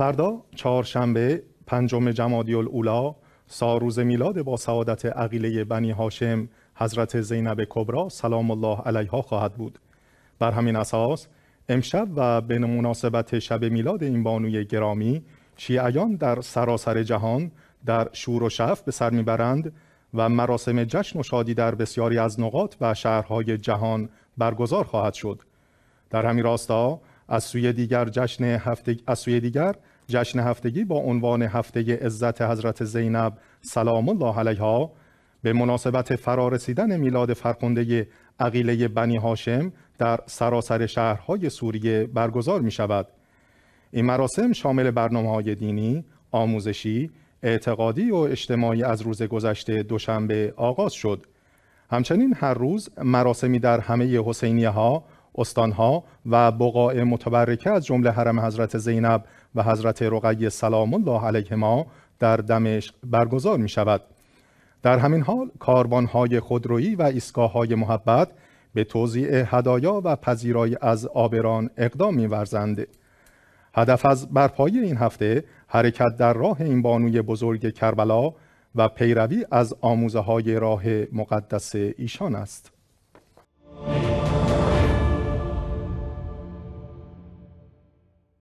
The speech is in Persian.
فردا چهارشنبه پنجم جمادی الاولا روز میلاد با سعادت عقیله بنی هاشم حضرت زینب کبرا سلام الله علیها خواهد بود بر همین اساس امشب و به مناسبت شب میلاد این بانوی گرامی شیعیان در سراسر جهان در شور و شف به سر میبرند و مراسم جشن و شادی در بسیاری از نقاط و شهرهای جهان برگزار خواهد شد در همین راستا از سوی دیگر جشن هفته از سوی دیگر جشن هفتگی با عنوان هفته عزت حضرت زینب سلام الله علیها به مناسبت فرارسیدن میلاد فرخنده عقیله بنی هاشم در سراسر شهرهای سوریه برگزار می شود. این مراسم شامل برنامه های دینی، آموزشی، اعتقادی و اجتماعی از روز گذشته دوشنبه آغاز شد. همچنین هر روز مراسمی در همه حسینیه ها استانها و بقاع متبرکه از جمله حرم حضرت زینب و حضرت رقیه سلام الله ما در دمشق برگزار می شود. در همین حال کاروانهای خودرویی و ایستگاههای محبت به توضیع هدایا و پذیرای از آبران اقدام می‌ورزند. هدف از برپایی این هفته حرکت در راه این بانوی بزرگ کربلا و پیروی از آموزه های راه مقدس ایشان است.